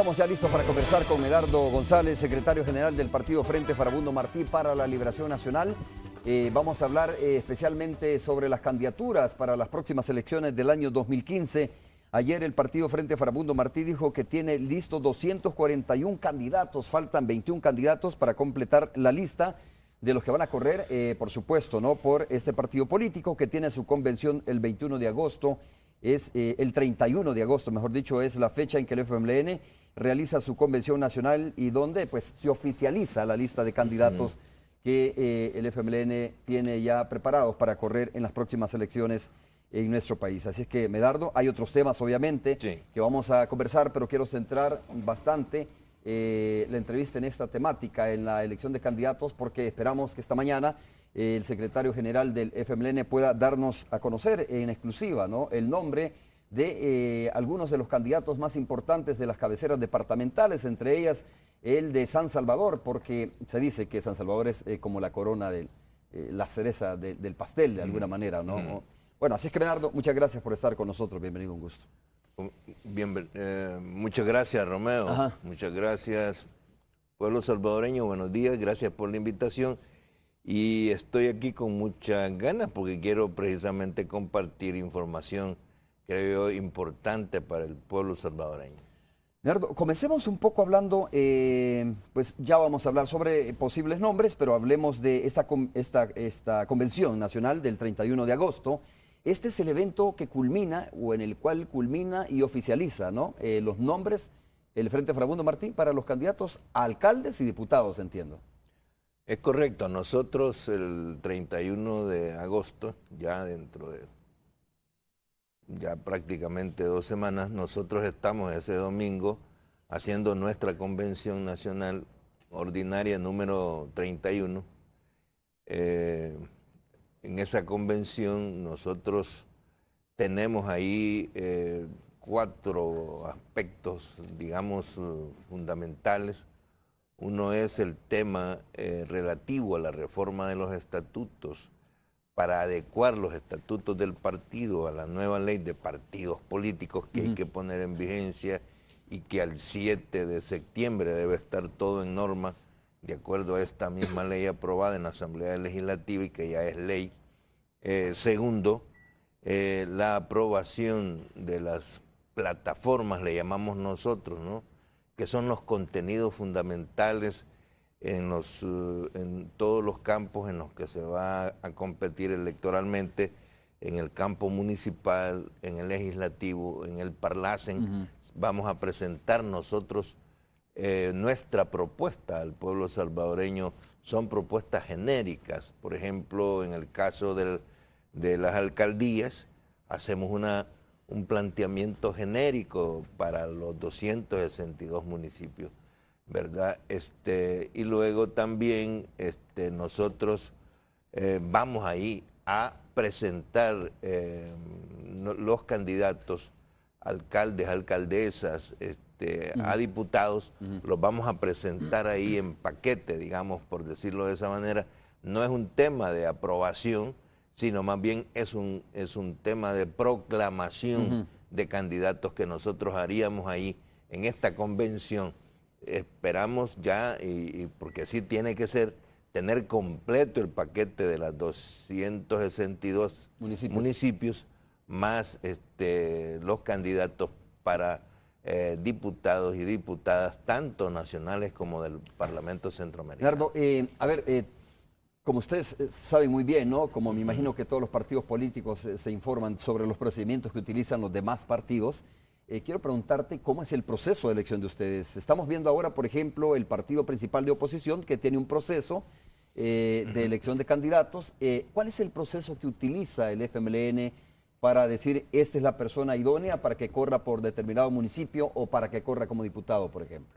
Estamos ya listos para conversar con Edardo González, secretario general del partido Frente Farabundo Martí para la Liberación Nacional. Eh, vamos a hablar eh, especialmente sobre las candidaturas para las próximas elecciones del año 2015. Ayer el partido Frente Farabundo Martí dijo que tiene listos 241 candidatos, faltan 21 candidatos para completar la lista de los que van a correr, eh, por supuesto, ¿no? por este partido político que tiene su convención el 21 de agosto, es el 31 de agosto, mejor dicho, es la fecha en que el FMLN realiza su convención nacional y donde pues se oficializa la lista de candidatos que eh, el FMLN tiene ya preparados para correr en las próximas elecciones en nuestro país. Así es que, Medardo, hay otros temas, obviamente, que vamos a conversar, pero quiero centrar bastante eh, la entrevista en esta temática, en la elección de candidatos, porque esperamos que esta mañana eh, el secretario general del FMLN pueda darnos a conocer en exclusiva ¿no? el nombre de eh, algunos de los candidatos más importantes de las cabeceras departamentales, entre ellas el de San Salvador, porque se dice que San Salvador es eh, como la corona de eh, la cereza del pastel, de alguna manera, ¿no? Bueno, así es que Bernardo, muchas gracias por estar con nosotros, bienvenido, un gusto. Um, muchas gracias, Romeo, muchas gracias, pueblo salvadoreño, buenos días, gracias por la invitación. Y estoy aquí con muchas ganas porque quiero precisamente compartir información creo importante para el pueblo salvadoreño. Leonardo, comencemos un poco hablando, eh, pues ya vamos a hablar sobre posibles nombres, pero hablemos de esta, esta, convención nacional del 31 de agosto. Este es el evento que culmina o en el cual culmina y oficializa ¿no? Eh, los nombres el Frente Fragundo Martín para los candidatos a alcaldes y diputados, entiendo. Es correcto, nosotros el 31 de agosto, ya dentro de ya prácticamente dos semanas, nosotros estamos ese domingo haciendo nuestra convención nacional ordinaria número 31. Eh, en esa convención nosotros tenemos ahí eh, cuatro aspectos, digamos, eh, fundamentales. Uno es el tema relativo a la reforma de los estatutos para adecuar los estatutos del partido a la nueva ley de partidos políticos que hay que poner en vigencia y que al 7 de septiembre debe estar todo en norma de acuerdo a esta misma ley aprobada en la Asamblea Legislativa y que ya es ley. Eh, segundo, eh, la aprobación de las plataformas, le llamamos nosotros, ¿no? que son los contenidos fundamentales en, los, eh, en todos los campos en los que se va a competir electoralmente, en el campo municipal, en el legislativo, en el Parlacen, vamos a presentar nosotros eh, nuestra propuesta al pueblo salvadoreño. Son propuestas genéricas, por ejemplo, en el caso de las alcaldías, hacemos una, un planteamiento genérico para los 262 municipios ¿verdad? Este, y luego también este, nosotros eh, vamos ahí a presentar em, los candidatos, alcaldes, alcaldesas, este, a diputados, los vamos a presentar ahí en paquete, digamos, por decirlo de esa manera. No es un tema de aprobación, sino más bien es un, es un tema de proclamación de candidatos que nosotros haríamos ahí en esta convención esperamos ya, y, porque sí tiene que ser, tener completo el paquete de las 262 municipios, más este, los candidatos para eh, diputados y diputadas, tanto nacionales como del Parlamento Centroamericano. Leonardo, eh, a ver, eh, como ustedes saben muy bien, ¿no? Como me imagino que todos los partidos políticos se informan sobre los procedimientos que utilizan los demás partidos, eh, quiero preguntarte cómo es el proceso de elección de ustedes. Estamos viendo ahora, por ejemplo, el partido principal de oposición que tiene un proceso eh, de elección de candidatos. Eh, ¿Cuál es el proceso que utiliza el FMLN para decir esta es la persona idónea para que corra por determinado municipio o para que corra como diputado, por ejemplo?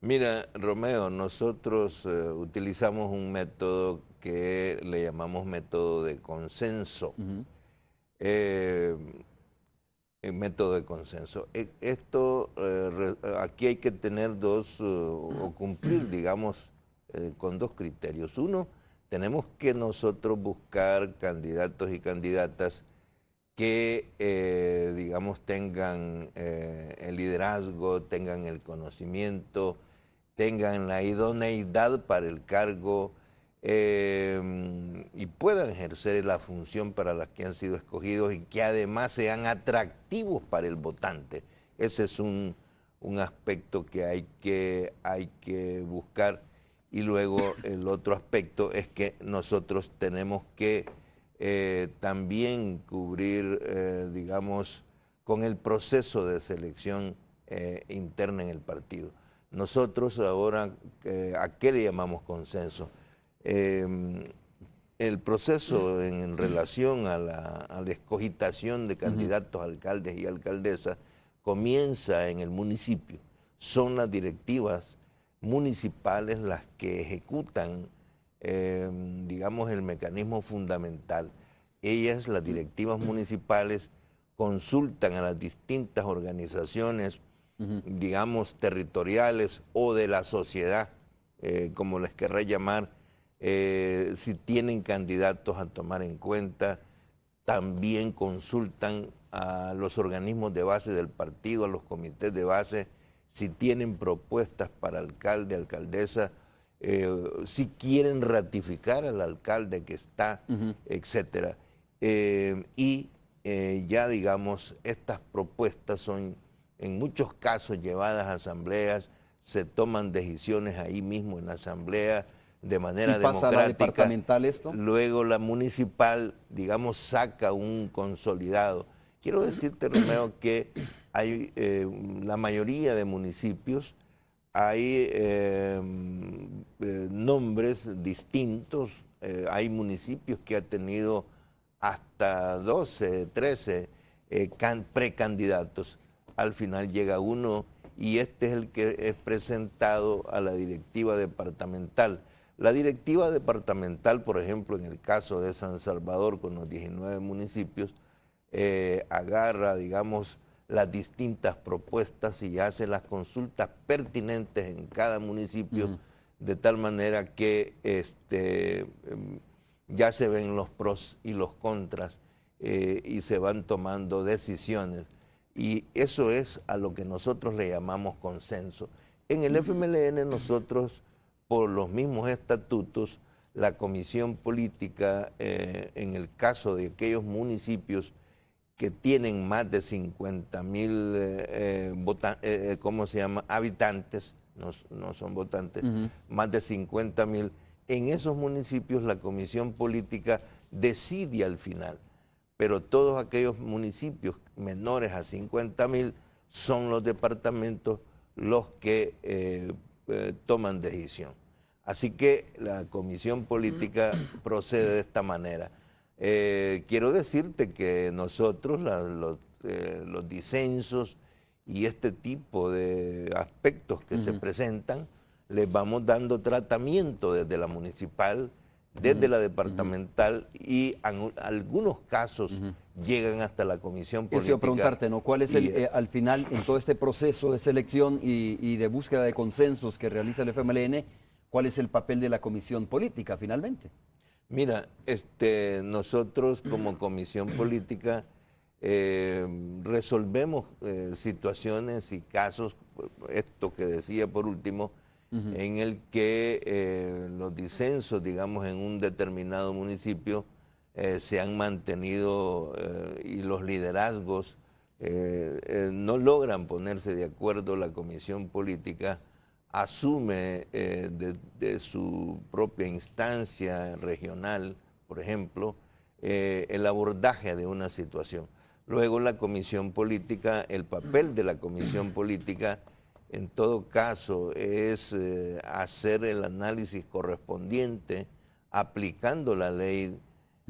Mira, Romeo, nosotros utilizamos un método que le llamamos método de consenso método de consenso. E, esto, eh, aquí hay que tener dos, eh, o cumplir, digamos, eh, con dos criterios. Uno, tenemos que nosotros buscar candidatos y candidatas que, digamos, tengan el liderazgo, tengan el conocimiento, tengan la idoneidad para el cargo, Em, y puedan ejercer la función para las que han sido escogidos y que además sean atractivos para el votante. Ese es un, aspecto que hay, que hay que buscar. Y luego el otro aspecto es que nosotros tenemos que eh, también cubrir, eh, digamos, con el proceso de selección eh, interna en el partido. Nosotros ahora, ¿a qué le llamamos consenso? Em, el proceso en relación a la, escogitación de candidatos, alcaldes y alcaldesas comienza en el municipio. Son las directivas municipales las que ejecutan, em, digamos, el mecanismo fundamental. Ellas, las directivas municipales, consultan a las distintas organizaciones, digamos, territoriales o de la sociedad, eh, como les querré llamar, eh, si tienen candidatos a tomar en cuenta, también consultan a los organismos de base del partido, a los comités de base, si tienen propuestas para alcalde, alcaldesa, eh, si quieren ratificar al alcalde que está, etcétera. Eh, y ya digamos, estas propuestas son en muchos casos llevadas a asambleas, se toman decisiones ahí mismo en la asamblea, de manera democrática. departamental esto? Luego la municipal, digamos, saca un consolidado. Quiero decirte, Romeo, que hay eh, la mayoría de municipios hay eh, eh, nombres distintos, hay municipios que ha tenido hasta 12, 13 precandidatos. Al final llega uno y este es el que es presentado a la directiva departamental. La directiva departamental, por ejemplo, en el caso de San Salvador, con los 19 municipios, eh, agarra, digamos, las distintas propuestas y hace las consultas pertinentes en cada municipio, de tal manera que este, em, ya se ven los pros y los contras eh, y se van tomando decisiones. Y eso es a lo que nosotros le llamamos consenso. En el FMLN nosotros por los mismos estatutos, la comisión política, eh, en el caso de aquellos municipios que tienen más de 50 mil eh, eh, habitantes, no, son votantes, más de 50 mil, en esos municipios la comisión política decide al final, pero todos aquellos municipios menores a 50 mil son los departamentos los que eh, toman decisión. Así que la comisión política procede de esta manera. Eh, quiero decirte que nosotros, eh, los, disensos y este tipo de aspectos que se presentan, les vamos dando tratamiento desde la municipal desde la departamental y algunos casos llegan hasta la comisión política. Quiero preguntarte, ¿no? ¿Cuál es el, eh, eh, al final, en todo este proceso de selección y, de búsqueda de consensos que realiza el FMLN, cuál es el papel de la comisión política finalmente? Mira, este, nosotros como comisión política em, resolvemos eh, situaciones y casos, pues, esto que decía por último, en el que eh, los disensos, digamos, en un determinado municipio eh, se han mantenido eh, y los liderazgos no logran ponerse de acuerdo, la comisión política asume de, su propia instancia regional, por ejemplo, el abordaje de una situación. Luego la comisión política, el papel de la comisión política en todo caso es eh, hacer el análisis correspondiente aplicando la ley,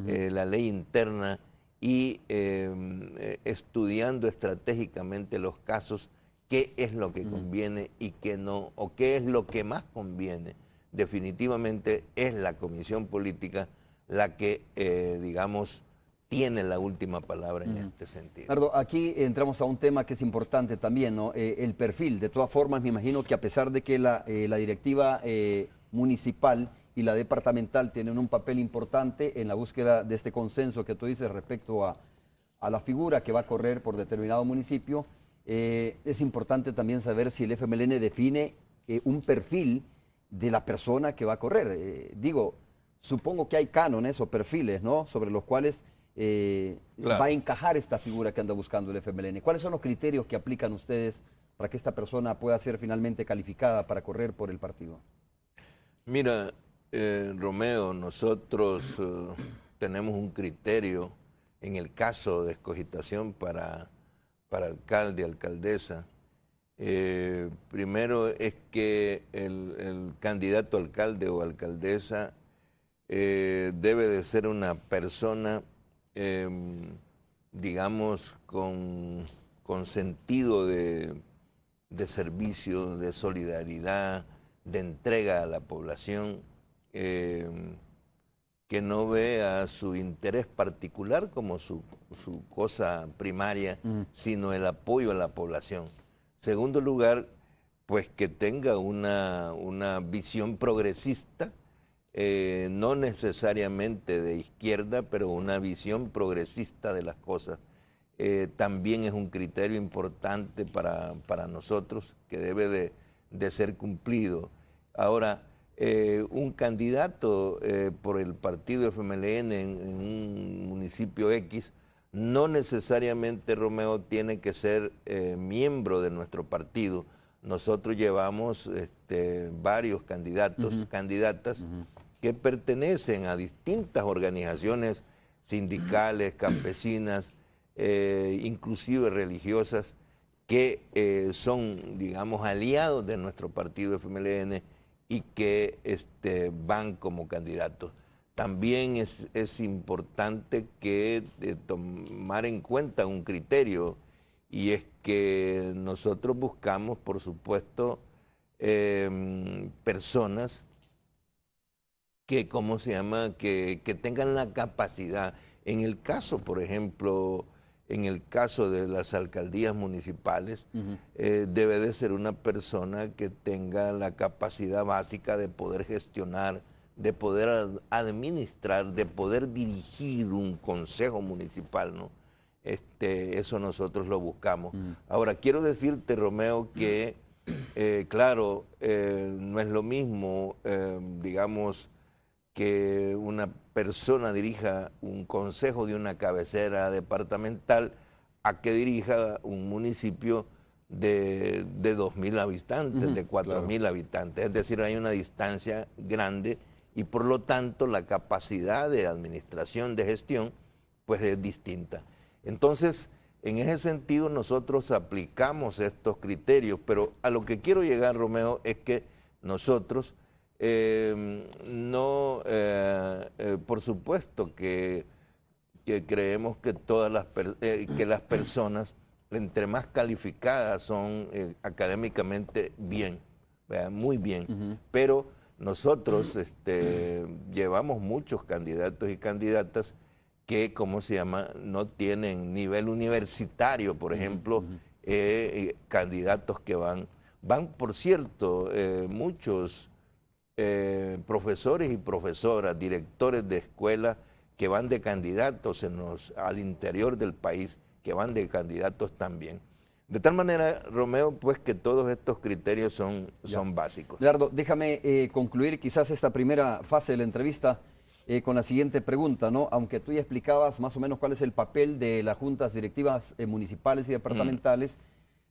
eh, la ley interna y em, eh, estudiando estratégicamente los casos, qué es lo que conviene y qué no, o qué es lo que más conviene. Definitivamente es la comisión política la que, digamos, tiene la última palabra en este sentido. Pardo, aquí entramos a un tema que es importante también, ¿no? Eh, el perfil. De todas formas, me imagino que a pesar de que la, eh, directiva eh, municipal y la departamental tienen un papel importante en la búsqueda de este consenso que tú dices respecto a, a la figura que va a correr por determinado municipio, es importante también saber si el FMLN define un perfil de la persona que va a correr. digo, supongo que hay cánones o perfiles, ¿no? Sobre los cuales eh, va a encajar esta figura que anda buscando el FMLN. ¿Cuáles son los criterios que aplican ustedes para que esta persona pueda ser finalmente calificada para correr por el partido? Mira, eh, Romeo, nosotros eh, tenemos un criterio en el caso de escogitación para, para alcalde, alcaldesa. primero es que el, el, candidato alcalde o alcaldesa debe de ser una persona Em, digamos, con, con sentido de, servicio, de solidaridad, de entrega a la población, em, que no vea su interés particular como su, cosa primaria, mm. sino el apoyo a la población. Segundo lugar, pues que tenga una, una visión progresista eh, no necesariamente de izquierda, pero una visión progresista de las cosas. Eh, también es un criterio importante para, nosotros que debe de, ser cumplido. Ahora, eh, un candidato por el partido FMLN en, un municipio X, no necesariamente Romeo tiene que ser miembro de nuestro partido. Nosotros llevamos este, varios candidatos, candidatas que pertenecen a distintas organizaciones sindicales, campesinas, eh, inclusive religiosas, que eh, son, digamos, aliados de nuestro partido FMLN y que este, van como candidatos. También es, importante que eh, tomar en cuenta un criterio y es que nosotros buscamos, por supuesto, personas que, ¿cómo se llama?, que, tengan la capacidad. En el caso, por ejemplo, en el caso de las alcaldías municipales, eh, debe de ser una persona que tenga la capacidad básica de poder gestionar, de poder administrar, de poder dirigir un consejo municipal, ¿no? Este, eso nosotros lo buscamos. Ahora, quiero decirte, Romeo, que, eh, claro, eh, no es lo mismo, digamos, que una persona dirija un consejo de una cabecera departamental a que dirija un municipio de, de 2.000 habitantes, de 4.000 habitantes. Es decir, hay una distancia grande y por lo tanto la capacidad de administración, de gestión, pues es distinta. Entonces, en ese sentido nosotros aplicamos estos criterios, pero a lo que quiero llegar, Romeo, es que nosotros Em, no, eh, eh, por supuesto que, creemos que todas las, eh, que las personas, entre más calificadas, son académicamente bien, muy bien, pero nosotros este, llevamos muchos candidatos y candidatas que, ¿cómo se llama?, no tienen nivel universitario, por ejemplo, candidatos que van, van, por cierto, muchos eh, profesores y profesoras, directores de escuelas que van de candidatos en al interior del país, que van de candidatos también. De tal manera, Romeo, pues que todos estos criterios son, son básicos. Gerardo, déjame eh, concluir quizás esta primera fase de la entrevista eh, con la siguiente pregunta, ¿no? Aunque tú ya explicabas más o menos cuál es el papel de las juntas directivas municipales y mm. departamentales.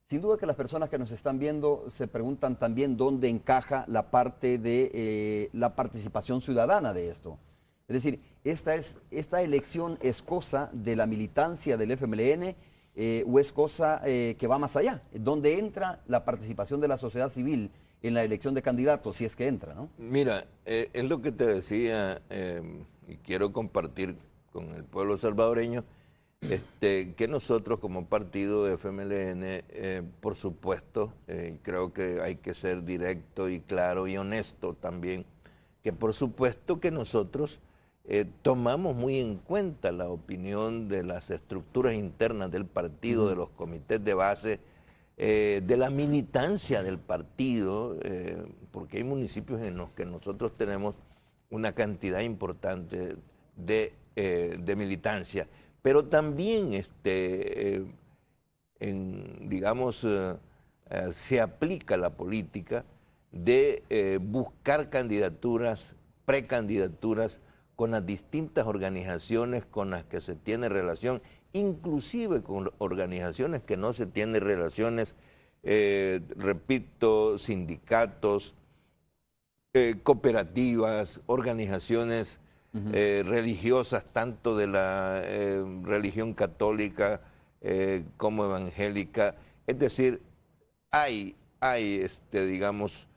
Sin duda que las personas que nos están viendo se preguntan también dónde encaja la parte de eh, la participación ciudadana de esto. Es decir, esta, es, esta elección es cosa de la militancia del FMLN eh, o es cosa eh, que va más allá, ¿Dónde entra la participación de la sociedad civil en la elección de candidatos, si es que entra, ¿no? Mira, es lo que te decía y quiero compartir con el pueblo salvadoreño, este, que nosotros como partido de FMLN, eh, por supuesto, eh, creo que hay que ser directo y claro y honesto también, que por supuesto que nosotros eh, tomamos muy en cuenta la opinión de las estructuras internas del partido, de los comités de base, de la militancia del partido, porque hay municipios en los que nosotros tenemos una cantidad importante de militancia pero también, este, eh, digamos, eh, eh, se aplica la política de buscar candidaturas, precandidaturas con las distintas organizaciones con las que se tiene relación, inclusive con organizaciones que no se tienen relaciones, repito, sindicatos, cooperativas, organizaciones eh, religiosas, tanto de la eh, religión católica eh, como evangélica. Es decir, hay, hay este, digamos,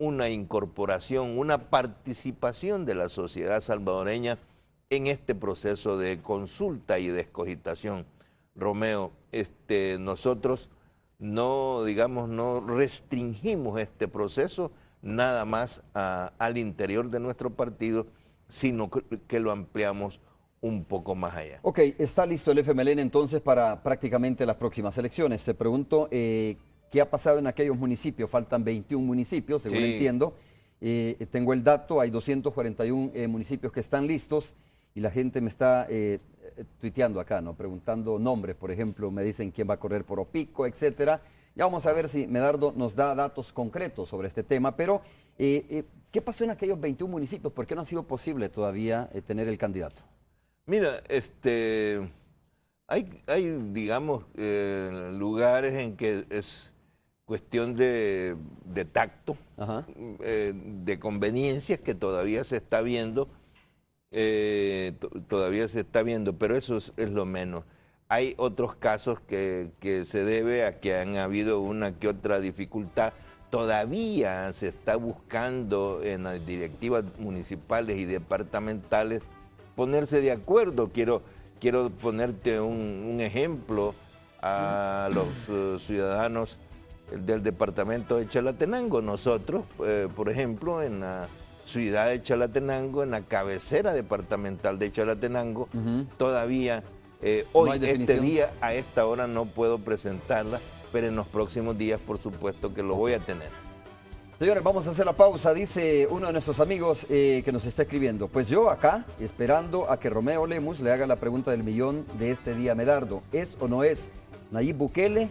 una incorporación, una participación de la sociedad salvadoreña en este proceso de consulta y de escogitación. Romeo, este, nosotros no, digamos, no restringimos este proceso nada más al interior de nuestro partido, sino que lo ampliamos un poco más allá. Ok, está listo el FMLN entonces para prácticamente las próximas elecciones. Se pregunto, eh, ¿qué ha pasado en aquellos municipios? Faltan 21 municipios, según entiendo. Eh, tengo el dato, hay 241 eh, municipios que están listos y la gente me está tuiteando acá, ¿no? Preguntando nombres, por ejemplo, me dicen quién va a correr por Opico, etcétera. Ya vamos a ver si Medardo nos da datos concretos sobre este tema, pero eh, eh, ¿Qué pasó en aquellos 21 municipios? ¿Por qué no ha sido posible todavía eh, tener el candidato? Mira, este, hay, digamos, lugares en que es cuestión de, tacto, de conveniencias que todavía se está viendo, todavía se está viendo, pero eso es, lo menos. Hay otros casos que, que se debe a que han habido una que otra dificultad todavía se está buscando en las directivas municipales y departamentales ponerse de acuerdo. Quiero, quiero ponerte un, ejemplo a los eh, ciudadanos del departamento de Chalatenango. Nosotros, eh, por ejemplo, en la ciudad de Chalatenango, en la cabecera departamental de Chalatenango, todavía eh, hoy, este día, a esta hora no puedo presentarla pero en los próximos días por supuesto que lo voy a tener. Señores, vamos a hacer la pausa, dice uno de nuestros amigos eh, que nos está escribiendo. Pues yo acá, esperando a que Romeo Lemus le haga la pregunta del millón de este día Medardo. ¿Es o no es Nayib Bukele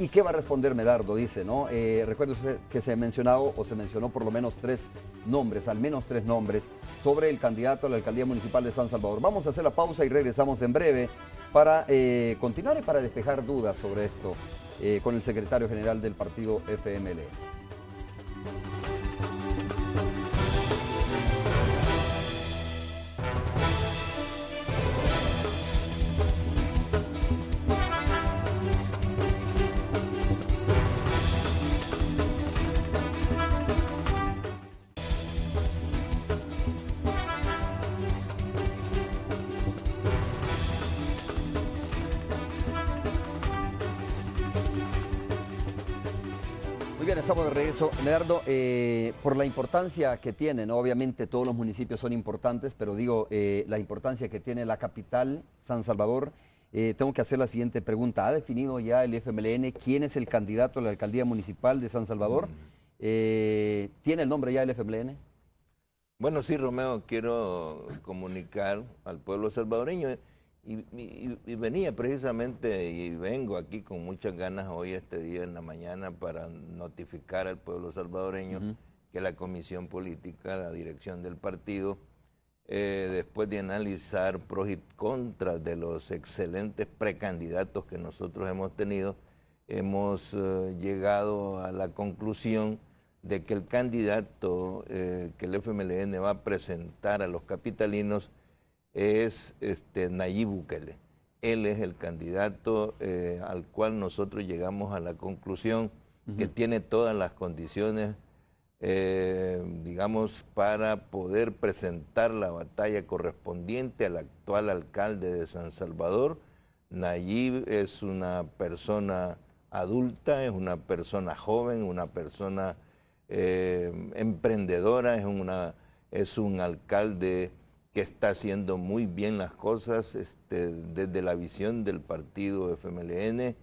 ¿Y qué va a responder Medardo? Dice, ¿no? Eh, recuerde que se ha mencionado o se mencionó por lo menos tres nombres, al menos tres nombres, sobre el candidato a la alcaldía municipal de San Salvador. Vamos a hacer la pausa y regresamos en breve para eh, continuar y para despejar dudas sobre esto eh, con el secretario general del partido FML. bien, estamos de regreso. Leonardo, eh, por la importancia que tiene, obviamente todos los municipios son importantes, pero digo, eh, la importancia que tiene la capital, San Salvador, eh, tengo que hacer la siguiente pregunta. ¿Ha definido ya el FMLN quién es el candidato a la alcaldía municipal de San Salvador? Mm. ¿Tiene el nombre ya el FMLN? Bueno, sí, Romeo, quiero comunicar al pueblo salvadoreño y, venía precisamente y vengo aquí con muchas ganas hoy este día en la mañana para notificar al pueblo salvadoreño que la comisión política, la dirección del partido, eh, después de analizar pros y contras de los excelentes precandidatos que nosotros hemos tenido, hemos eh, llegado a la conclusión de que el candidato eh, que el FMLN va a presentar a los capitalinos es este, Nayib Bukele. Él es el candidato eh, al cual nosotros llegamos a la conclusión que tiene todas las condiciones, eh, digamos, para poder presentar la batalla correspondiente al actual alcalde de San Salvador. Nayib es una persona adulta, es una persona joven, una persona eh, emprendedora, es, una, es un alcalde que está haciendo muy bien las cosas este, desde la visión del partido FMLN.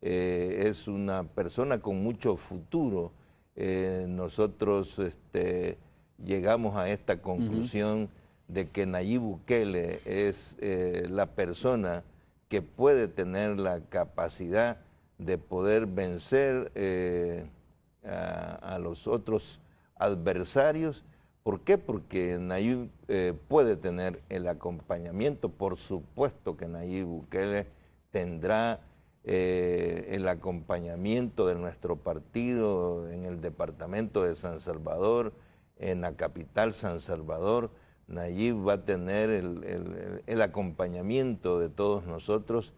Eh, es una persona con mucho futuro. Eh, nosotros este, llegamos a esta conclusión de que Nayib Bukele es eh, la persona que puede tener la capacidad de poder vencer a los otros adversarios ¿Por qué? Porque Nayib eh, puede tener el acompañamiento, por supuesto que Nayib Bukele tendrá eh, el acompañamiento de nuestro partido en el departamento de San Salvador, en la capital San Salvador. Nayib va a tener el, acompañamiento de todos nosotros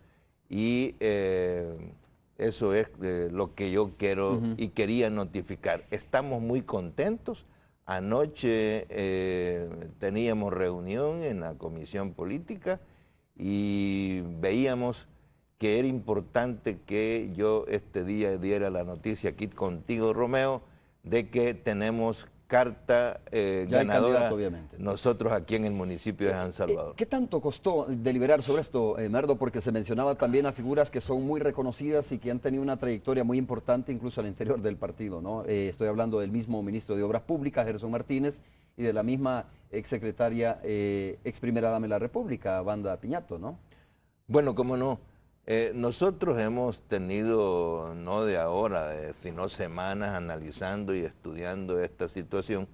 y eh, eso es lo que yo quiero y quería notificar. Estamos muy contentos Anoche eh, teníamos reunión en la comisión política y veíamos que era importante que yo este día diera la noticia aquí contigo, Romeo, de que tenemos carta eh, ganadora obviamente. nosotros aquí en el municipio de San Salvador. Eh, ¿Qué tanto costó deliberar sobre esto, eh, Merdo? Porque se mencionaba también a figuras que son muy reconocidas y que han tenido una trayectoria muy importante incluso al interior del partido, ¿no? estoy hablando del mismo ministro de Obras Públicas, Gerson Martínez, y de la misma exsecretaria, ex primera dama de la República, Banda Piñato, ¿no? Bueno, cómo no. Eh, nosotros hemos tenido, no de ahora, eh, sino semanas analizando y estudiando esta situación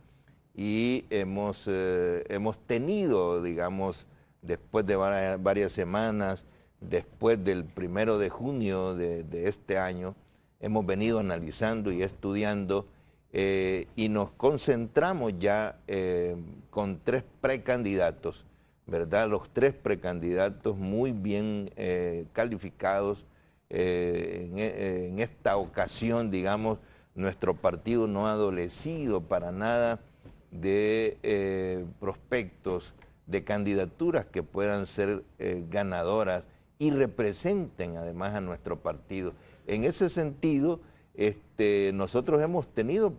y hemos, eh, tenido, digamos, después de varias, semanas, después del primero de junio de este año, hemos venido analizando y estudiando y nos concentramos ya con tres precandidatos ¿verdad? Los tres precandidatos muy bien eh, calificados. Eh, eh, en, esta ocasión, digamos, nuestro partido no ha adolecido para nada de prospectos, de candidaturas que puedan ser ganadoras y representen además a nuestro partido. En ese sentido, este, nosotros hemos tenido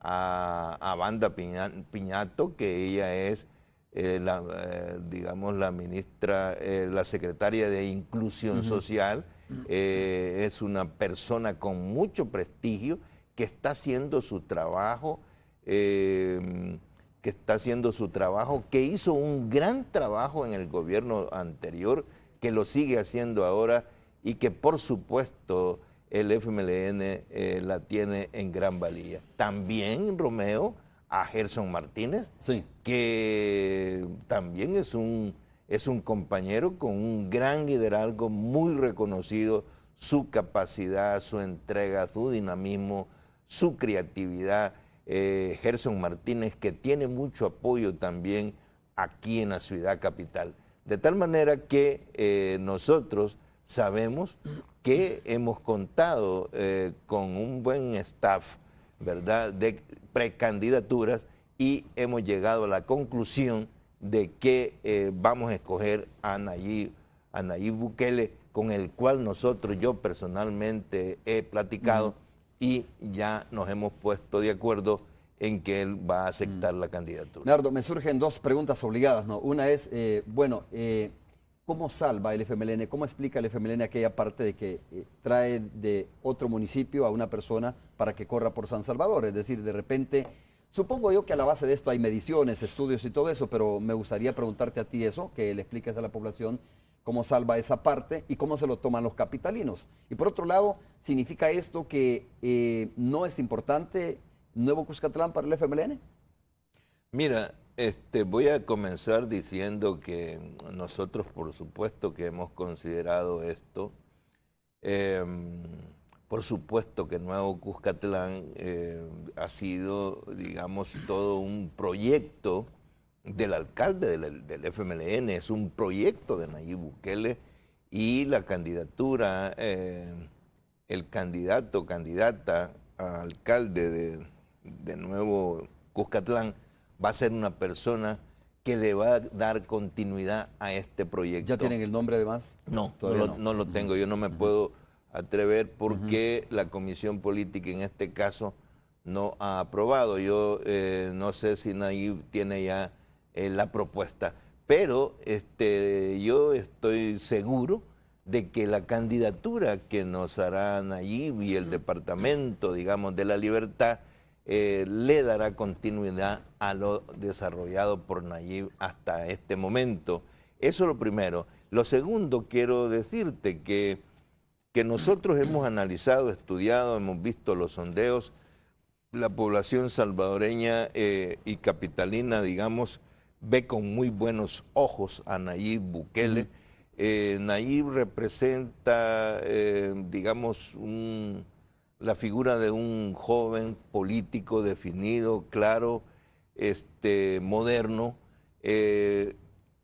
a, a Banda Piñato, que ella es eh, la, eh, digamos, la ministra, eh, la secretaria de Inclusión Social, es una persona con mucho prestigio que está haciendo su trabajo, que está haciendo su trabajo, que hizo un gran trabajo en el gobierno anterior, que lo sigue haciendo ahora y que por supuesto el FMLN la tiene en gran valía. También, Romeo, a Gerson Martínez, que también es un, es un compañero con un gran liderazgo muy reconocido, su capacidad, su entrega, su dinamismo, su creatividad. Eh, Gerson Martínez, que tiene mucho apoyo también aquí en la ciudad capital. De tal manera que eh, nosotros sabemos que hemos contado eh, con un buen staff ¿verdad?, de precandidaturas y hemos llegado a la conclusión de que eh, vamos a escoger a Nayib, Bukele, con el cual nosotros, yo personalmente he platicado y ya nos hemos puesto de acuerdo en que él va a aceptar mm. la candidatura. Nardo, me surgen dos preguntas obligadas, ¿no? Una es, eh, bueno, eh, ¿Cómo salva el FMLN? ¿Cómo explica el FMLN aquella parte de que eh, trae de otro municipio a una persona para que corra por San Salvador? Es decir, de repente, supongo yo que a la base de esto hay mediciones, estudios y todo eso, pero me gustaría preguntarte a ti eso, que le expliques a la población cómo salva esa parte y cómo se lo toman los capitalinos. Y por otro lado, ¿significa esto que eh, no es importante Nuevo Cuscatlán para el FMLN? Mira, este, voy a comenzar diciendo que nosotros, por supuesto, que hemos considerado esto. Em, por supuesto que Nuevo Cuscatlán eh, ha sido, digamos, todo un proyecto del alcalde del, FMLN, es un proyecto de Nayib Bukele y la candidatura, eh, el candidato, candidata a alcalde de, de Nuevo Cuscatlán va a ser una persona que le va a dar continuidad a este proyecto. ¿Ya tienen el nombre además? No, no, no. Lo, tengo, yo no me puedo atrever porque la Comisión Política en este caso no ha aprobado. Yo eh, no sé si Nayib tiene ya eh, la propuesta, pero este, yo estoy seguro de que la candidatura que nos hará Nayib y el Departamento, digamos, de la Libertad, eh, le dará continuidad a lo desarrollado por Nayib hasta este momento. Eso es lo primero. Lo segundo, quiero decirte que, que nosotros hemos analizado, estudiado, hemos visto los sondeos, la población salvadoreña eh, y capitalina, digamos, ve con muy buenos ojos a Nayib Bukele. Eh, Nayib representa, digamos, un, la figura de un joven político definido, claro, este, moderno, eh,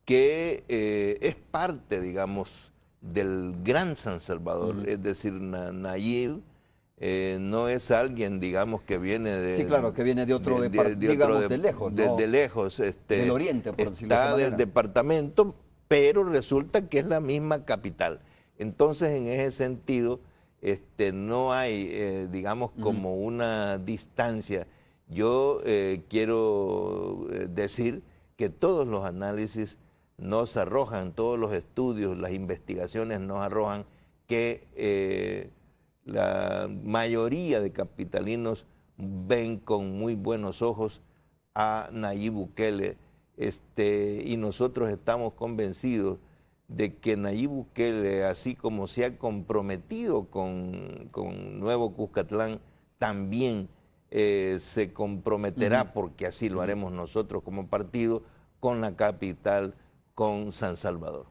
que eh, es parte, digamos, del gran San Salvador. Es decir, Nayib eh, no es alguien, digamos, que viene de... Sí, claro, que viene de otro, departamento, digamos, lejos. desde lejos. Este, del oriente, por Está del departamento, pero resulta que es la misma capital. Entonces, en ese sentido este, no hay, eh, digamos, como una distancia. Yo eh, quiero eh, decir que todos los análisis nos arrojan, todos los estudios, las investigaciones nos arrojan que la mayoría de capitalinos ven con muy buenos ojos a Nayib Bukele este, y nosotros estamos convencidos de que Nayib Bukele, así como se ha comprometido con, Nuevo Cuscatlán, también eh, se comprometerá, porque así lo haremos nosotros como partido, con la capital, con San Salvador.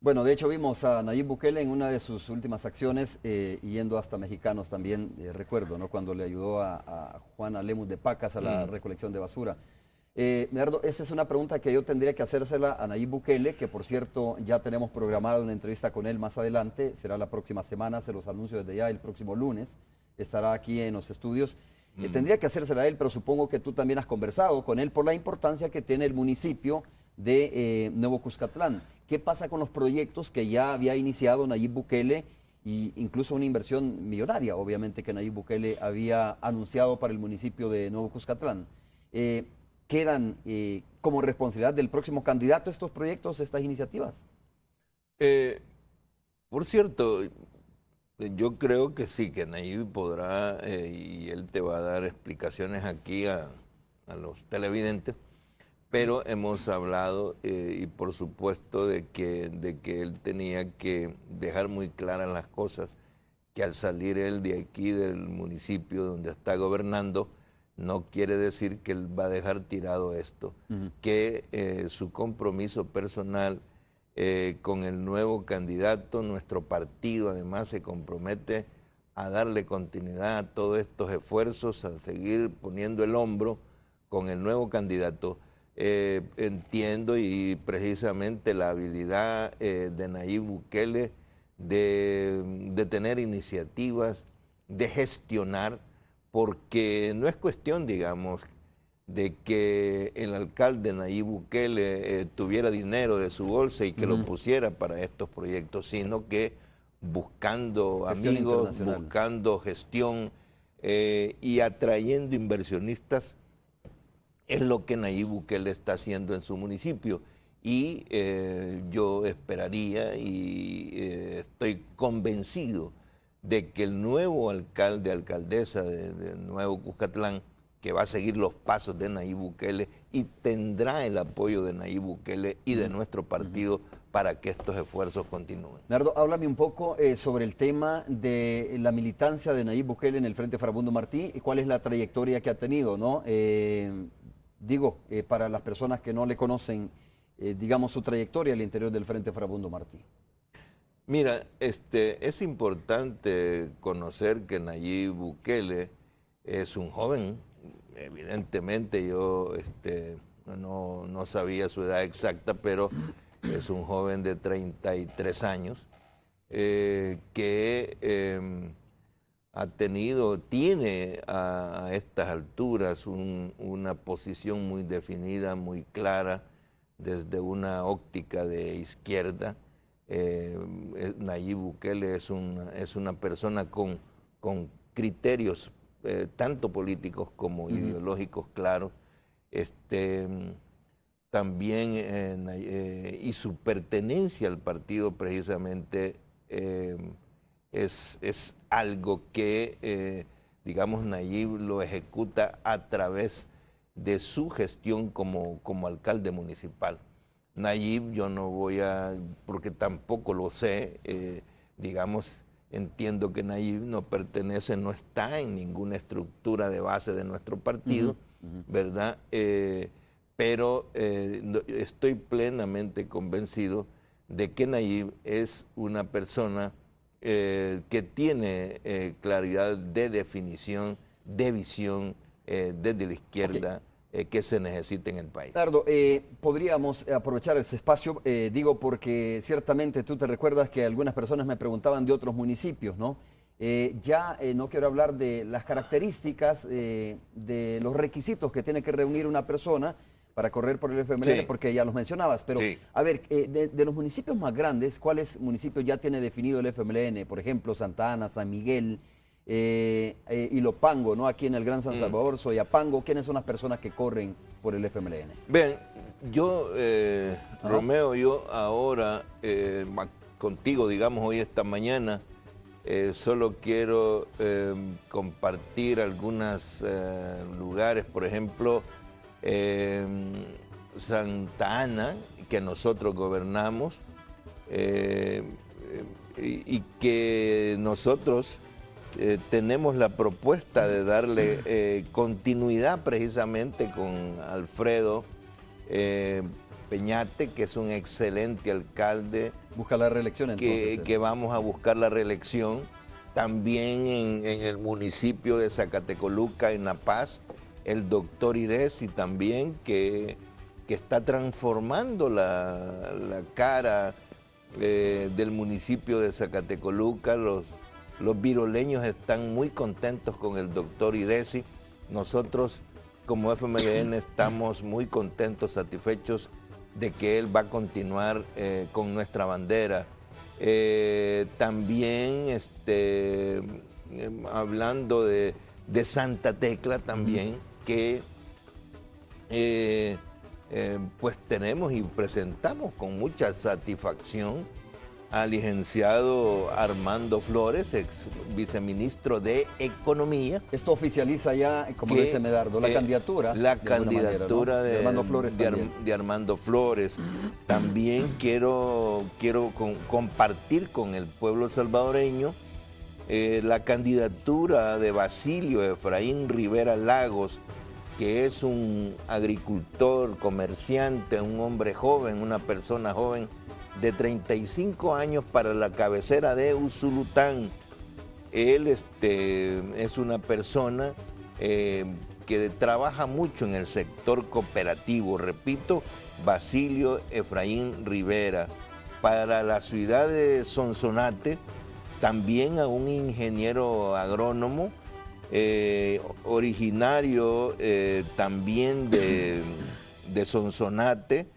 Bueno, de hecho vimos a Nayib Bukele en una de sus últimas acciones, eh, yendo hasta mexicanos también, eh, recuerdo, ¿no? cuando le ayudó a, Juan Juana Lemus de Pacas a la recolección de basura. Eh, esa es una pregunta que yo tendría que hacérsela a Nayib Bukele, que por cierto ya tenemos programada una entrevista con él más adelante, será la próxima semana, se los anuncio desde ya el próximo lunes, estará aquí en los estudios. Eh, mm. tendría que hacérsela a él, pero supongo que tú también has conversado con él por la importancia que tiene el municipio de eh, Nuevo Cuscatlán. ¿Qué pasa con los proyectos que ya había iniciado Nayib Bukele e incluso una inversión millonaria, obviamente, que Nayib Bukele había anunciado para el municipio de Nuevo Cuscatlán? Eh, quedan eh, como responsabilidad del próximo candidato estos proyectos, estas iniciativas? Eh, por cierto, yo creo que sí, que Nayib podrá, eh, y él te va a dar explicaciones aquí a, los televidentes, pero hemos hablado y por supuesto de que, de que él tenía que dejar muy claras las cosas, que al salir él de aquí del municipio donde está gobernando, no quiere decir que él va a dejar tirado esto, que eh, su compromiso personal eh, con el nuevo candidato, nuestro partido además se compromete a darle continuidad a todos estos esfuerzos, a seguir poniendo el hombro con el nuevo candidato. Eh, entiendo y precisamente la habilidad de Nayib Bukele de tener iniciativas, de gestionar, porque no es cuestión, digamos, de que el alcalde Nayib Bukele eh, tuviera dinero de su bolsa y que lo pusiera para estos proyectos, sino que buscando amigos, buscando gestión eh, y atrayendo inversionistas, es lo que Nayib Bukele está haciendo en su municipio. Y eh, yo esperaría y estoy convencido de que el nuevo alcalde, alcaldesa de, Nuevo Cuscatlán, que va a seguir los pasos de Nayib Bukele y tendrá el apoyo de Nayib Bukele y de nuestro partido para que estos esfuerzos continúen. Nardo, háblame un poco eh, sobre el tema de la militancia de Nayib Bukele en el Frente Frabundo Martí y cuál es la trayectoria que ha tenido, ¿no? Eh, digo, eh, para las personas que no le conocen, digamos, su trayectoria al interior del Frente Frabundo Martí. Mira, este, es importante conocer que Nayib Bukele es un joven. Evidentemente yo este, no, sabía su edad exacta, pero es un joven de 33 años eh, que em, ha tenido, tiene a, estas alturas una posición muy definida, muy clara, desde una óptica de izquierda eh, eh, Nayib Bukele es una, es una persona con, criterios eh, tanto políticos como ideológicos claros. Este, también y su pertenencia al partido precisamente es, algo que, digamos, Nayib lo ejecuta a través de su gestión como alcalde municipal. Nayib, yo no voy a, porque tampoco lo sé, eh, digamos, entiendo que Nayib no pertenece, no está en ninguna estructura de base de nuestro partido, ¿verdad? Eh, pero eh, estoy plenamente convencido de que Nayib es una persona que tiene claridad de definición, de visión desde la izquierda. Eh, que se necesita en el país. Tardo, eh, podríamos aprovechar ese espacio, eh, digo porque ciertamente tú te recuerdas que algunas personas me preguntaban de otros municipios, ¿no? ya no quiero hablar de las características, de los requisitos que tiene que reunir una persona para correr por el FMLN, porque ya los mencionabas, pero a ver, de, de, los municipios más grandes, ¿cuáles municipios ya tiene definido el FMLN? Por ejemplo, Santa Ana, San Miguel, eh, eh, y lo pango ¿no? Aquí en el Gran San mm. Salvador, a Soyapango, ¿quiénes son las personas que corren por el FMLN? Bien, yo, eh, Romeo, yo ahora, contigo, digamos, hoy esta mañana, solo quiero compartir algunos lugares, por ejemplo, Santa Ana, que nosotros gobernamos, y que nosotros eh, tenemos la propuesta de darle eh, continuidad precisamente con Alfredo eh, Peñate, que es un excelente alcalde. Busca la reelección entonces. Que, vamos a buscar la reelección. También en, el municipio de Zacatecoluca, en La Paz, el doctor Iresi también, que, está transformando la, la cara del municipio de Zacatecoluca, los los viroleños están muy contentos con el doctor Idesi. Nosotros como FMLN estamos muy contentos, satisfechos de que él va a continuar eh, con nuestra bandera. Eh, también este, em, hablando de, Santa Tecla también, que eh, pues tenemos y presentamos con mucha satisfacción al licenciado Armando Flores, ex viceministro de Economía. Esto oficializa ya, como dice Medardo, la eh, candidatura. La de candidatura de, Armando Flores. También quiero, quiero compartir con el pueblo salvadoreño eh, la candidatura de Basilio Efraín Rivera Lagos, que es un agricultor, comerciante, un hombre joven, una persona joven de 35 años para la cabecera de Usulután. Él este, es una persona eh, que trabaja mucho en el sector cooperativo, repito, Basilio Efraín Rivera. Para la ciudad de Sonsonate, también a un ingeniero agrónomo, eh, originario eh, también de, de Sonsonate,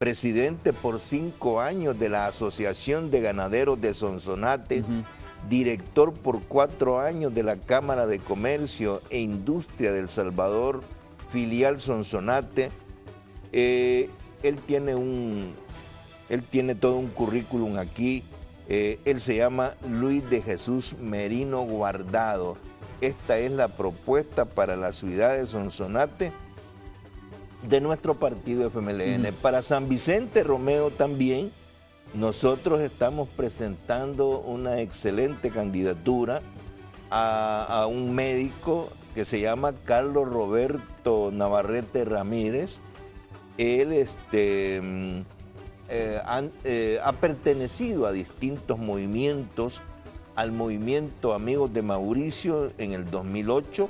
presidente por cinco años de la Asociación de Ganaderos de Sonsonate, director por cuatro años de la Cámara de Comercio e Industria del Salvador, filial Sonsonate. Eh, él tiene un, él tiene todo un currículum aquí. Eh, él se llama Luis de Jesús Merino Guardado. Esta es la propuesta para la ciudad de Sonsonate de nuestro partido FMLN. Para San Vicente Romeo también, nosotros estamos presentando una excelente candidatura a, un médico que se llama Carlos Roberto Navarrete Ramírez. Él este, mm, eh, eh, ha pertenecido a distintos movimientos, al movimiento Amigos de Mauricio en el 2008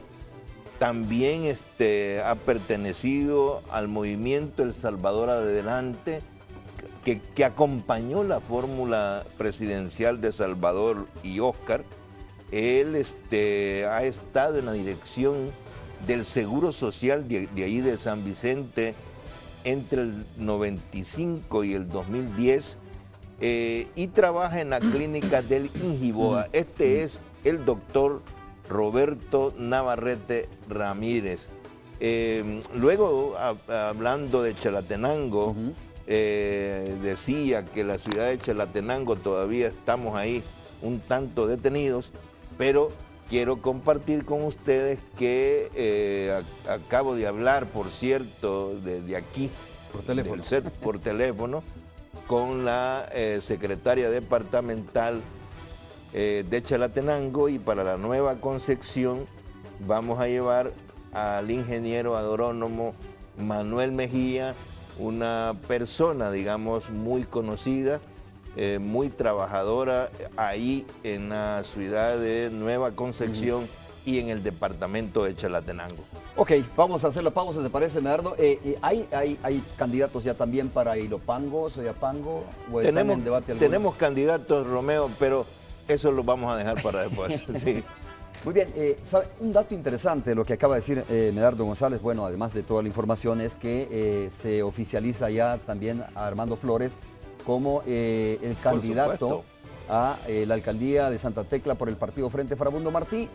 también este, ha pertenecido al movimiento El Salvador Adelante, que, acompañó la fórmula presidencial de Salvador y Oscar. Él este, ha estado en la dirección del Seguro Social de, ahí de San Vicente entre el 95 y el 2010 eh, y trabaja en la clínica del Ingiboa. Mm. Este mm. es el doctor Roberto Navarrete Ramírez. Eh, luego, hablando de Chalatenango, eh, decía que la ciudad de Chalatenango todavía estamos ahí un tanto detenidos, pero quiero compartir con ustedes que eh, acabo de hablar, por cierto, desde aquí, por teléfono, por teléfono con la secretaria departamental eh, de Chalatenango y para la nueva concepción vamos a llevar al ingeniero agrónomo Manuel Mejía, una persona, digamos, muy conocida, eh, muy trabajadora ahí en la ciudad de Nueva Concepción. y en el departamento de Chalatenango. Ok, vamos a hacer la pausa, ¿te parece, Leonardo? Eh, hay, hay, candidatos ya también para Ilopango, Soyapango? ¿O tenemos, en debate Tenemos candidatos, Romeo, pero eso lo vamos a dejar para después. Muy bien, eh, un dato interesante lo que acaba de decir eh, Medardo González, bueno, además de toda la información, es que eh, se oficializa ya también a Armando Flores como el candidato a la alcaldía de Santa Tecla por el partido Frente Farabundo Martí.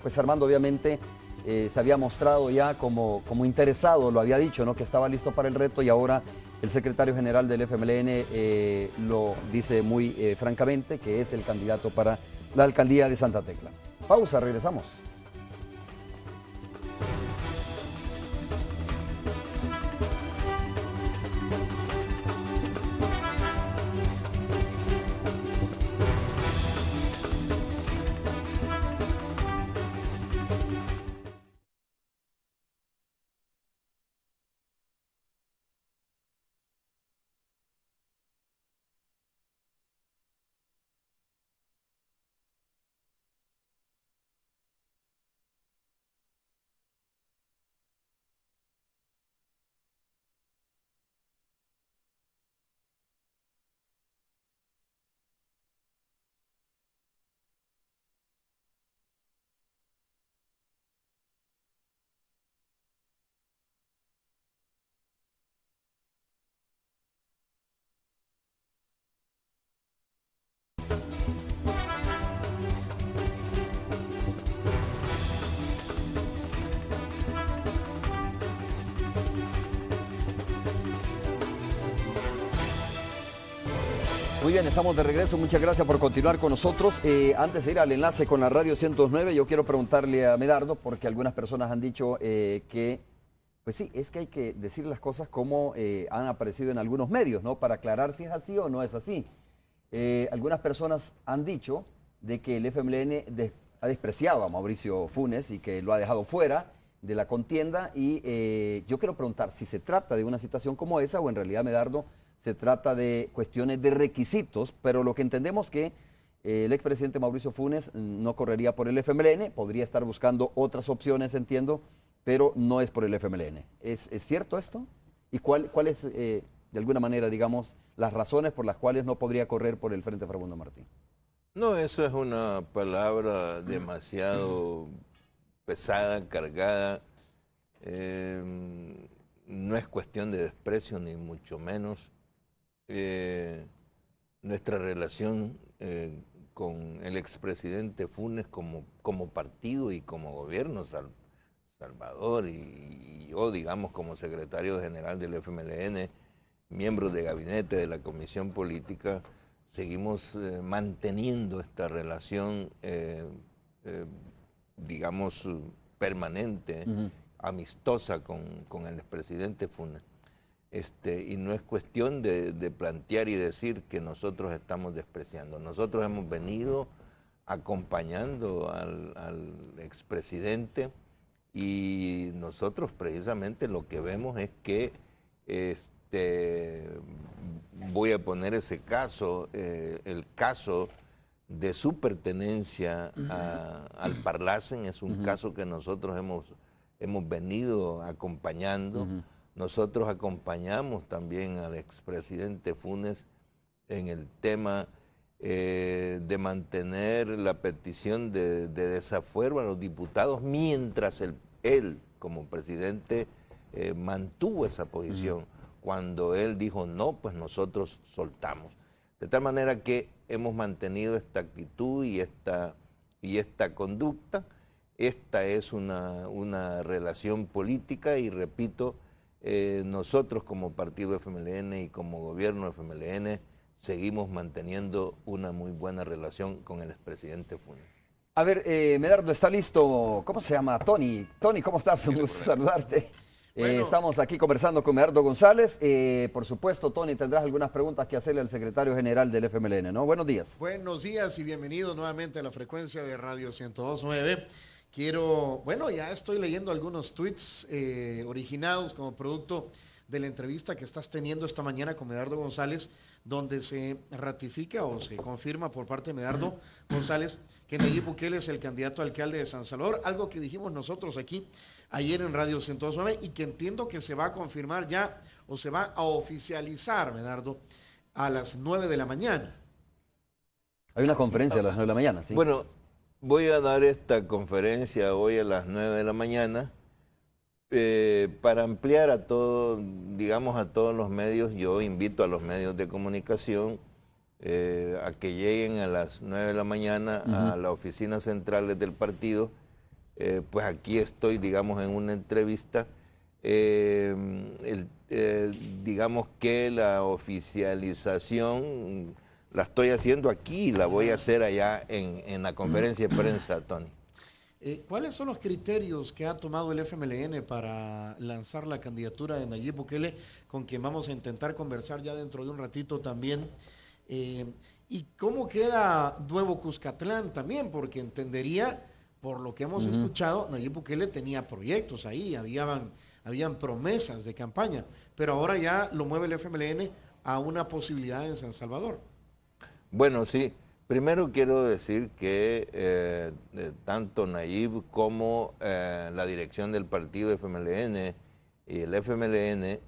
pues Armando obviamente se había mostrado ya como, como interesado, lo había dicho, ¿no? que estaba listo para el reto y ahora el secretario general del FMLN eh, lo dice muy eh, francamente que es el candidato para la alcaldía de Santa Tecla. Pausa, regresamos. Muy bien, estamos de regreso. Muchas gracias por continuar con nosotros. Eh, antes de ir al enlace con la radio 109, yo quiero preguntarle a Medardo, porque algunas personas han dicho eh, que, pues sí, es que hay que decir las cosas como eh, han aparecido en algunos medios, ¿no? Para aclarar si es así o no es así. algunas personas han dicho de que el FMLN ha despreciado a Mauricio Funes y que lo ha dejado fuera de la contienda. Y yo quiero preguntar si se trata de una situación como esa o en realidad, Medardo, se trata de cuestiones de requisitos, pero lo que entendemos que eh, el expresidente Mauricio Funes no correría por el FMLN, podría estar buscando otras opciones, entiendo, pero no es por el FMLN. ¿Es, cierto esto? ¿Y cuál, es, eh, de alguna manera, digamos, las razones por las cuales no podría correr por el Frente Fernando Martín? No, eso es una palabra demasiado pesada, cargada. Em, no es cuestión de desprecio, ni mucho menos. Eh, nuestra relación eh, con el expresidente Funes como, como partido y como gobierno Salvador y, yo, digamos, como secretario general del FMLN, miembro de gabinete de la Comisión Política, seguimos eh, manteniendo esta relación, digamos, permanente, amistosa con, con el expresidente Funes. Este, y no es cuestión de, plantear y decir que nosotros estamos despreciando. Nosotros hemos venido acompañando al, expresidente y nosotros precisamente lo que vemos es que, este, voy a poner ese caso, eh, el caso de su pertenencia al Parlacen es un caso que nosotros hemos, venido acompañando. Nosotros acompañamos también al expresidente Funes en el tema eh, de mantener la petición de, de, desafuero a los diputados mientras él, como presidente, eh, mantuvo esa posición. Cuando él dijo no, pues nosotros soltamos. De tal manera que hemos mantenido esta actitud y esta, y esta conducta. Esta es una, una relación política y repito, eh, nosotros como partido FMLN y como gobierno FMLN seguimos manteniendo una muy buena relación con el expresidente Funes. A ver, eh, Medardo, ¿está listo? ¿Cómo se llama? Tony. Tony, ¿cómo estás? Un gusto saludarte. Eh, estamos aquí conversando con Medardo González. por supuesto, Tony, tendrás algunas preguntas que hacerle al secretario general del FMLN, ¿no? Buenos días. Buenos días y bienvenido nuevamente a la frecuencia de Radio 1029. Quiero, bueno, ya estoy leyendo algunos tweets eh, originados como producto de la entrevista que estás teniendo esta mañana con Medardo González, donde se ratifica o se confirma por parte de Medardo González que Nayib Bukele es el candidato alcalde de San Salvador, algo que dijimos nosotros aquí ayer en Radio 109 y que entiendo que se va a confirmar ya o se va a oficializar, Medardo, a las 9 de la mañana. Hay una conferencia a las 9 de la mañana, sí. Bueno, Voy a dar esta conferencia hoy a las 9 de la mañana eh, para ampliar a todos, digamos a todos los medios. Yo invito a los medios de comunicación eh, a que lleguen a las 9 de la mañana a la oficina centrales del partido. Eh, pues aquí estoy, digamos, en una entrevista. digamos que la oficialización la estoy haciendo aquí y la voy a hacer allá en, la conferencia de prensa, Tony. Eh, ¿Cuáles son los criterios que ha tomado el FMLN para lanzar la candidatura de Nayib Bukele, con quien vamos a intentar conversar ya dentro de un ratito también? Eh, ¿Y cómo queda Nuevo Cuscatlán también? Porque entendería, por lo que hemos escuchado, Nayib Bukele tenía proyectos ahí, habían, habían promesas de campaña, pero ahora ya lo mueve el FMLN a una posibilidad en San Salvador. Bueno, sí. Primero quiero decir que eh, eh, tanto Nayib como eh, la dirección del partido FMLN y el FMLN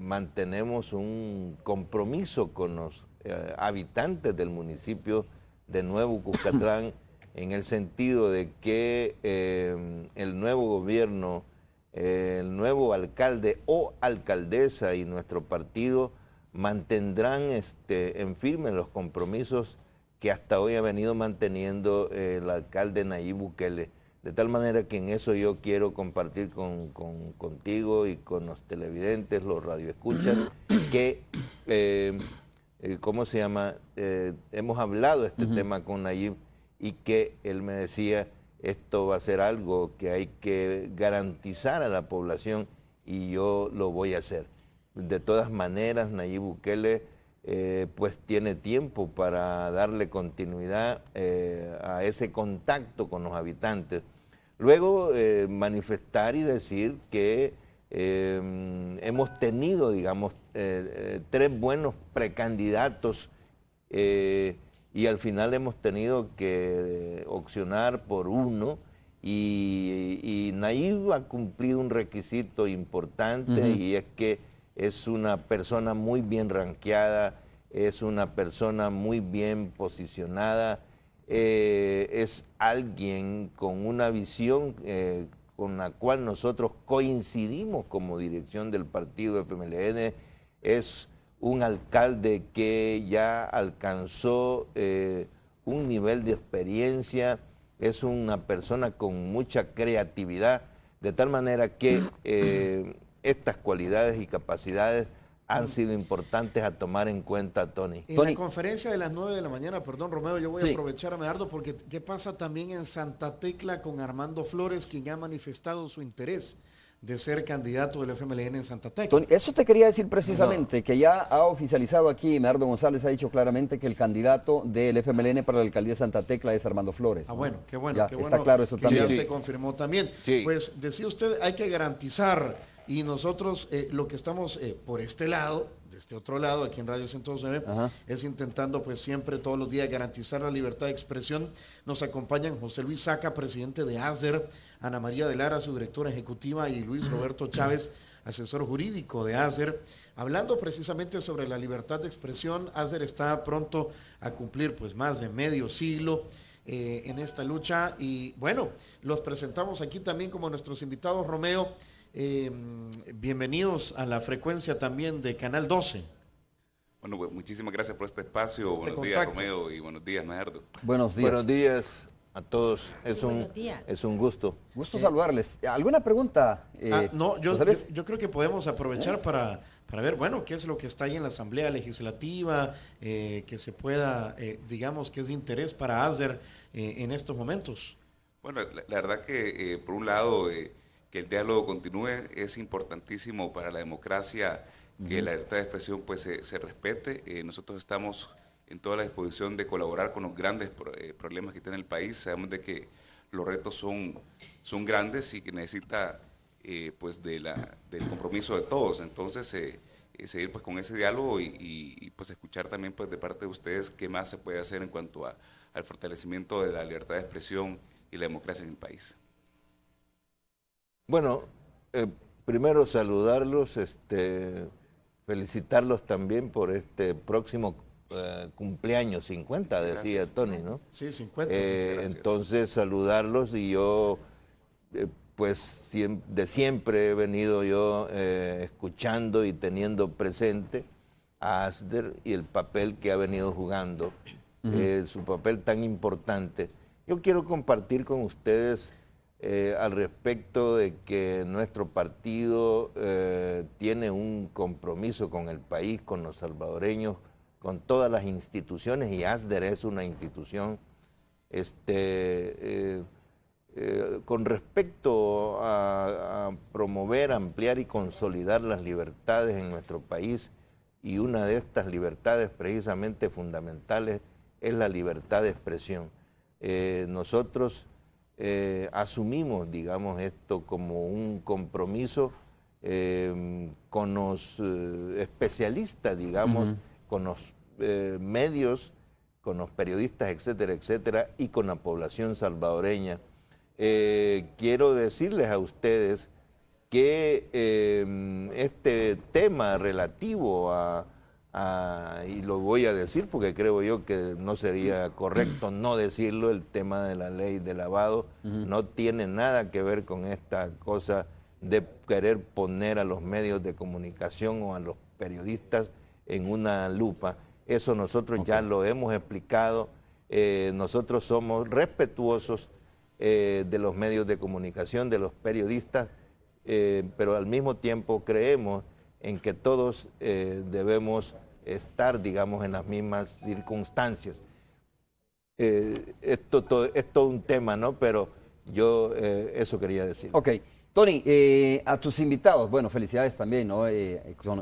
mantenemos un compromiso con los habitantes del municipio de Nuevo Cuscatlán en el sentido de que el nuevo gobierno, el nuevo alcalde o alcaldesa y nuestro partido mantendrán este, en firme los compromisos que hasta hoy ha venido manteniendo eh, el alcalde Nayib Bukele. De tal manera que en eso yo quiero compartir contigo y con los televidentes, los radioescuchas, que, eh, eh, ¿cómo se llama? hemos hablado este tema con Nayib y que él me decía, esto va a ser algo que hay que garantizar a la población y yo lo voy a hacer. De todas maneras, Nayib Bukele eh, pues tiene tiempo para darle continuidad eh, a ese contacto con los habitantes. Luego eh, manifestar y decir que hemos tenido, digamos, tres buenos precandidatos y al final hemos tenido que opcionar por uno. Y, y Nayib ha cumplido un requisito importante y es que es una persona muy bien ranqueada, es una persona muy bien posicionada, eh, es alguien con una visión eh, con la cual nosotros coincidimos como dirección del partido FMLN, es un alcalde que ya alcanzó eh, un nivel de experiencia, es una persona con mucha creatividad, de tal manera que estas cualidades y capacidades han sido importantes a tomar en cuenta, Tony. En la conferencia de las 9 de la mañana, perdón, Romeo, yo voy a aprovechar a Medardo porque ¿qué pasa también en Santa Tecla con Armando Flores, quien ha manifestado su interés de ser candidato del FMLN en Santa Tecla? Tony, eso te quería decir precisamente, que ya ha oficializado aquí, Medardo González ha dicho claramente que el candidato del FMLN para la alcaldía de Santa Tecla es Armando Flores. Ah, bueno, qué bueno, Está claro eso también. Ya se confirmó también. Pues decía usted, hay que garantizar y nosotros eh, lo que estamos eh, por este lado, de este otro lado, aquí en Radio 112, b es intentando pues siempre, todos los días, garantizar la libertad de expresión. Nos acompañan José Luis Saca, presidente de ASER, Ana María de Lara, su directora ejecutiva, y Luis Roberto Chávez, asesor jurídico de ASER, hablando precisamente sobre la libertad de expresión. ASER está pronto a cumplir pues más de medio siglo. Eh, en esta lucha y bueno, los presentamos aquí también como nuestros invitados Romeo Em, bienvenidos a la frecuencia también de Canal 12. Bueno, pues muchísimas gracias por este espacio. Este buenos días, Romeo, y buenos días, Nardo. Buenos días. Buenos días a todos. Es un, es un gusto. Gusto eh, saludarles. ¿Alguna pregunta? Eh, ah, no, yo, yo, creo que podemos aprovechar eh. para, ver, bueno, qué es lo que está ahí en la Asamblea Legislativa, que se pueda, digamos, que es de interés para hacer en estos momentos. Bueno, la verdad que, por un lado, el diálogo continúe es importantísimo para la democracia, que la libertad de expresión pues se, respete. Eh, nosotros estamos en toda la disposición de colaborar con los grandes eh, problemas que tiene el país. Sabemos de que los retos son, son grandes y que necesita eh, pues de la, del compromiso de todos. Entonces, seguir pues con ese diálogo y, pues escuchar también pues de parte de ustedes qué más se puede hacer en cuanto al fortalecimiento de la libertad de expresión y la democracia en el país. Bueno, eh, primero saludarlos, este, felicitarlos también por este próximo eh, cumpleaños, 50, decía Tony, ¿no? Sí, 50. Eh, entonces, saludarlos y yo, pues de siempre he venido yo escuchando y teniendo presente a Asder y el papel que ha venido jugando, su papel tan importante. Yo quiero compartir con ustedes eh, al respecto de que nuestro partido eh, tiene un compromiso con el país, con los salvadoreños, con todas las instituciones y ASDER es una institución. Este, eh, con respecto a, a, promover, ampliar y consolidar las libertades en nuestro país, y una de estas libertades precisamente fundamentales es la libertad de expresión. nosotros eh, asumimos, digamos, esto como un compromiso eh, con los eh, especialistas, digamos, con los medios, con los periodistas, etcétera, etcétera, y con la población salvadoreña. quiero decirles a ustedes que este tema relativo a Ah, y lo voy a decir porque creo yo que no sería correcto no decirlo, el tema de la ley de lavado no tiene nada que ver con esta cosa de querer poner a los medios de comunicación o a los periodistas en una lupa. Eso nosotros ya lo hemos explicado, eh, nosotros somos respetuosos eh, de los medios de comunicación, de los periodistas, eh, pero al mismo tiempo creemos en que todos debemos estar, digamos, en las mismas circunstancias. Eh, esto todo, es todo un tema, ¿no? Pero yo eh, eso quería decir. Ok. Tony, eh, a tus invitados, bueno, felicidades también, ¿no?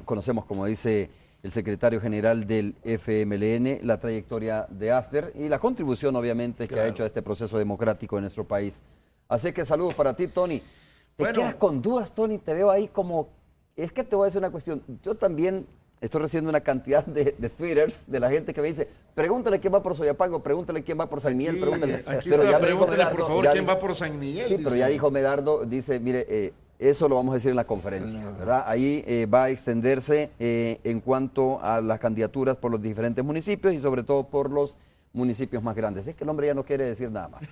conocemos, como dice el secretario general del FMLN, la trayectoria de Aster y la contribución, obviamente, que ha hecho a este proceso democrático en nuestro país. Así que saludos para ti, Tony. Te quedas con dudas, Tony, te veo ahí como... Es que te voy a decir una cuestión. Yo también Estoy recibiendo una cantidad de, de, twitters de la gente que me dice, pregúntale quién va por Soyapango, pregúntale quién va por San Miguel, pregúntale. pero ya pregúntale por favor quién va por San Miguel. Sí, pero ya dijo Medardo, dice, mire, eh, eso lo vamos a decir en la conferencia, ¿verdad? Ahí eh, va a extenderse eh, en cuanto a las candidaturas por los diferentes municipios y sobre todo por los municipios más grandes. Es que el hombre ya no quiere decir nada más.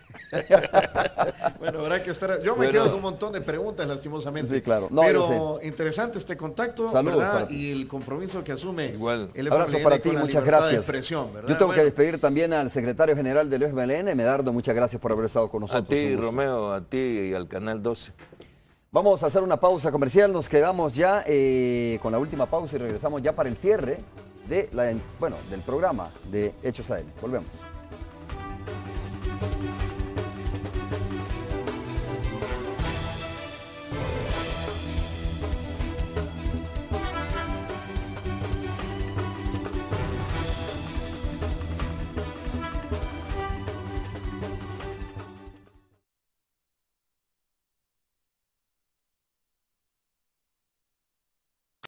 bueno, habrá que estar. Yo me quedo con un montón de preguntas, lastimosamente. Sí, claro. pero interesante este contacto, ¿verdad? Y el compromiso que asume. Igual. El Abrazo para ti, muchas gracias. Yo tengo que despedir también al secretario general del me Medardo. Muchas gracias por haber estado con nosotros. A ti, Romeo, a ti y al Canal 12. Vamos a hacer una pausa comercial, nos quedamos ya eh, con la última pausa y regresamos ya para el cierre de la, bueno, del programa de Hechos AM. Volvemos.